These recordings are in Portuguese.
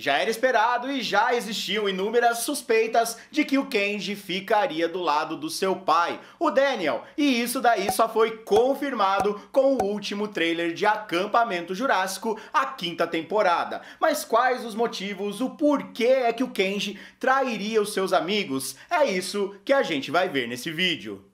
Já era esperado e já existiam inúmeras suspeitas de que o Kenji ficaria do lado do seu pai, o Daniel, e isso daí só foi confirmado com o último trailer de Acampamento Jurássico, a quinta temporada. Mas quais os motivos, o porquê é que o Kenji trairia os seus amigos? É isso que a gente vai ver nesse vídeo.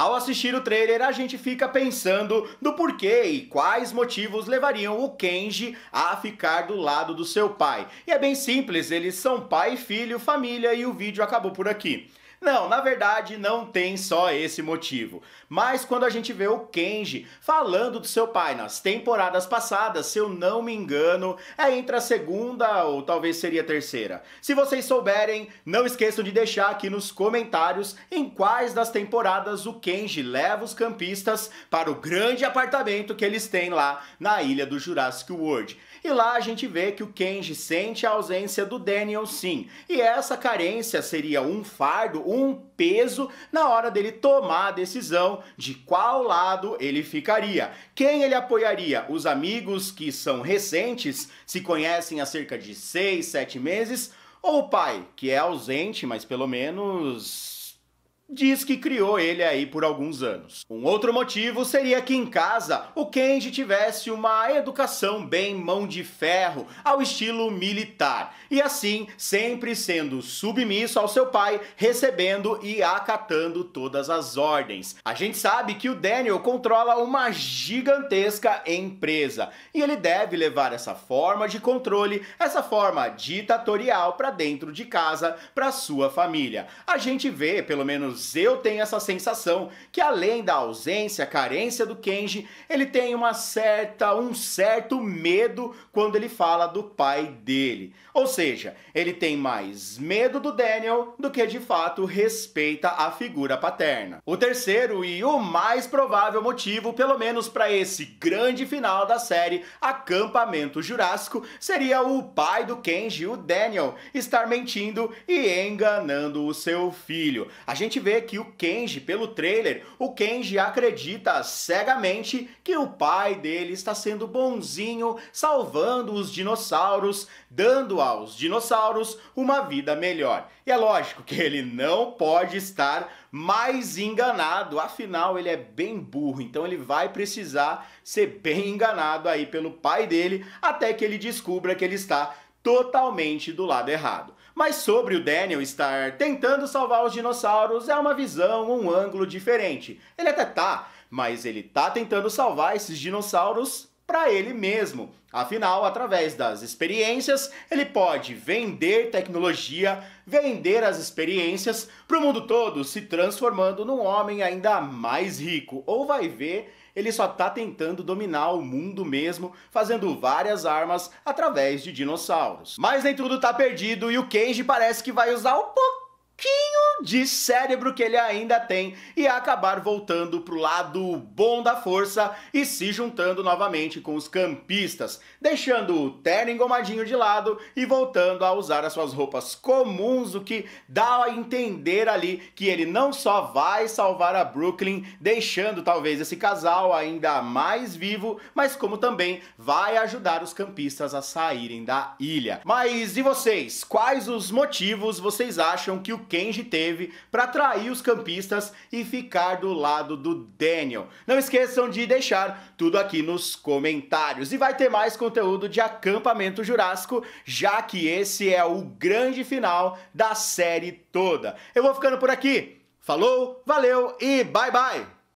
Ao assistir o trailer, a gente fica pensando no porquê e quais motivos levariam o Kenji a ficar do lado do seu pai. E é bem simples, eles são pai e filho, família e o vídeo acabou por aqui. Não, na verdade não tem só esse motivo. Mas quando a gente vê o Kenji falando do seu pai nas temporadas passadas, se eu não me engano, é entre a segunda ou talvez seria a terceira. Se vocês souberem, não esqueçam de deixar aqui nos comentários em quais das temporadas o Kenji leva os campistas para o grande apartamento que eles têm lá na ilha do Jurassic World. E lá a gente vê que o Kenji sente a ausência do Daniel sim. E essa carência seria um fardo um peso na hora dele tomar a decisão de qual lado ele ficaria. Quem ele apoiaria? Os amigos que são recentes, se conhecem há cerca de 6, 7 meses, ou o pai, que é ausente, mas pelo menos diz que criou ele aí por alguns anos. Um outro motivo seria que em casa o Kenji tivesse uma educação bem mão de ferro, ao estilo militar, e assim sempre sendo submisso ao seu pai, recebendo e acatando todas as ordens. A gente sabe que o Daniel controla uma gigantesca empresa, e ele deve levar essa forma de controle, essa forma ditatorial para dentro de casa, para sua família. A gente vê, pelo menos menos eu tenho essa sensação que além da ausência, carência do Kenji, ele tem uma certa, um certo medo quando ele fala do pai dele. Ou seja, ele tem mais medo do Daniel do que de fato respeita a figura paterna. O terceiro e o mais provável motivo, pelo menos para esse grande final da série Acampamento Jurássico, seria o pai do Kenji, o Daniel, estar mentindo e enganando o seu filho. A gente vê vê que o Kenji, pelo trailer, o Kenji acredita cegamente que o pai dele está sendo bonzinho, salvando os dinossauros, dando aos dinossauros uma vida melhor. E é lógico que ele não pode estar mais enganado, afinal ele é bem burro, então ele vai precisar ser bem enganado aí pelo pai dele até que ele descubra que ele está totalmente do lado errado. Mas sobre o Daniel estar tentando salvar os dinossauros é uma visão, um ângulo diferente. Ele até tá, mas ele tá tentando salvar esses dinossauros para ele mesmo. Afinal, através das experiências, ele pode vender tecnologia, vender as experiências para o mundo todo, se transformando num homem ainda mais rico. Ou vai ver ele só tá tentando dominar o mundo mesmo, fazendo várias armas através de dinossauros. Mas nem tudo tá perdido e o Kenji parece que vai usar um pouco pouquinho de cérebro que ele ainda tem e acabar voltando pro lado bom da força e se juntando novamente com os campistas, deixando o terno engomadinho de lado e voltando a usar as suas roupas comuns, o que dá a entender ali que ele não só vai salvar a Brooklyn, deixando talvez esse casal ainda mais vivo, mas como também vai ajudar os campistas a saírem da ilha. Mas e vocês? Quais os motivos vocês acham que o Kenji teve para atrair os campistas e ficar do lado do Daniel. Não esqueçam de deixar tudo aqui nos comentários. E vai ter mais conteúdo de acampamento jurássico, já que esse é o grande final da série toda. Eu vou ficando por aqui. Falou, valeu e bye bye!